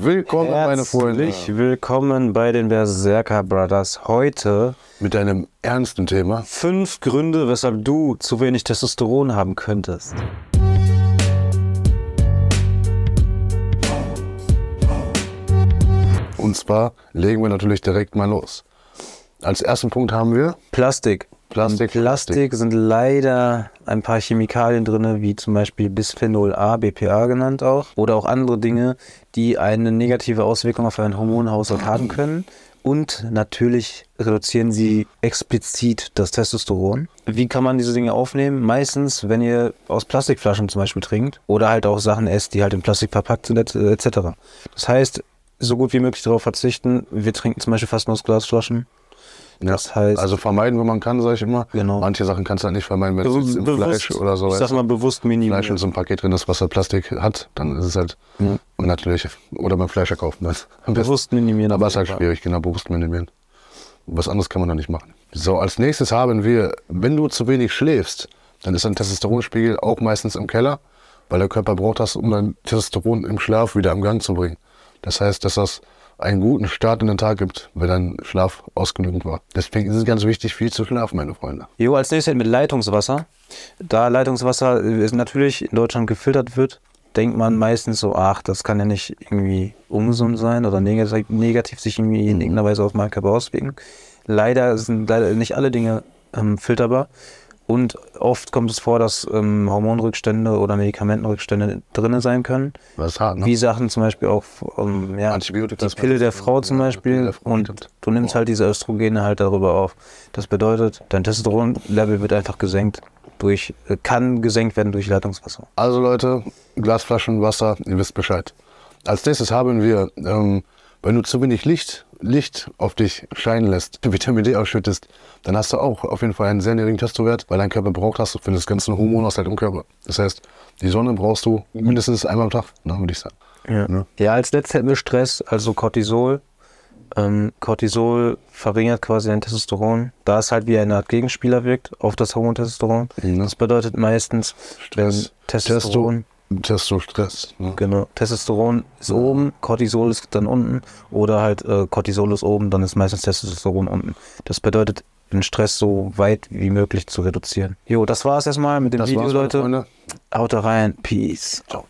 Willkommen, meine Freunde. Herzlich willkommen bei den Berserker Brothers. Heute mit einem ernsten Thema. Fünf Gründe, weshalb du zu wenig Testosteron haben könntest. Und zwar legen wir natürlich direkt mal los. Als ersten Punkt haben wir Plastik. Plastik, Plastik sind leider ein paar Chemikalien drin, wie zum Beispiel Bisphenol A, BPA genannt auch, oder auch andere Dinge, die eine negative Auswirkung auf einen Hormonhaushalt haben können. Und natürlich reduzieren sie explizit das Testosteron. Wie kann man diese Dinge aufnehmen? Meistens, wenn ihr aus Plastikflaschen zum Beispiel trinkt oder halt auch Sachen esst, die halt in Plastik verpackt sind, etc. Das heißt, so gut wie möglich darauf verzichten. Wir trinken zum Beispiel fast nur aus Glasflaschen. Das heißt, also vermeiden, wenn man kann, sage ich immer. Genau. Manche Sachen kannst du halt nicht vermeiden, wenn also es im bewusst, Fleisch oder so Ich sag mal bewusst minimieren. Fleisch in so einem Paket drin ist, was halt Plastik hat, dann ist es halt mhm. natürlich. Oder beim Fleischer kaufen dann. Bewusst minimieren. Aber es ist halt schwierig, genau, bewusst minimieren. Was anderes kann man da nicht machen. So, als nächstes haben wir, wenn du zu wenig schläfst, dann ist dein Testosteronspiegel auch meistens im Keller, weil der Körper braucht das, um dein Testosteron im Schlaf wieder am Gang zu bringen. Das heißt, dass das einen guten Start in den Tag gibt, wenn dein Schlaf ausgenügend war. Deswegen ist es ganz wichtig, viel zu schlafen, meine Freunde. Jo, als nächstes mit Leitungswasser. Da Leitungswasser äh, natürlich in Deutschland gefiltert wird, denkt man meistens so, ach, das kann ja nicht irgendwie ungesund sein oder negativ, negativ sich irgendwie in mhm. irgendeiner Weise auf meinen Körper auswirken. Leider sind leider nicht alle Dinge ähm, filterbar. Und oft kommt es vor, dass ähm, Hormonrückstände oder Medikamentenrückstände drin sein können. Was hart, ne? Wie Sachen zum Beispiel auch, ähm, ja, Antibiotika die Pille der Frau zum Beispiel. Frau und du nimmst halt diese Östrogene halt darüber auf. Das bedeutet, dein Testosteronlevel wird einfach gesenkt durch, äh, kann gesenkt werden durch Leitungswasser. Also Leute, Glasflaschen, Wasser, ihr wisst Bescheid. Als nächstes haben wir, ähm, wenn du zu wenig Licht Licht auf dich scheinen lässt, Vitamin D ausschüttest, dann hast du auch auf jeden Fall einen sehr niedrigen Testowert, weil dein Körper braucht hast du für das ganze Hormon aus deinem Körper. Das heißt, die Sonne brauchst du mindestens einmal am Tag, ne, würde ich sagen. Ja. Ne? ja, als letztes hätten wir Stress, also Cortisol. Ähm, Cortisol verringert quasi dein Testosteron, da es halt wie eine Art Gegenspieler wirkt auf das Hormon Testosteron. Mhm. Das bedeutet meistens, Stress, Testosteron. Testo Testostress. Ne? Genau. Testosteron ist ja. oben, Cortisol ist dann unten oder halt äh, Cortisol ist oben, dann ist meistens Testosteron unten. Das bedeutet, den Stress so weit wie möglich zu reduzieren. Jo, das war's erstmal mit dem das Video, Leute. Haut rein. Peace. Ciao.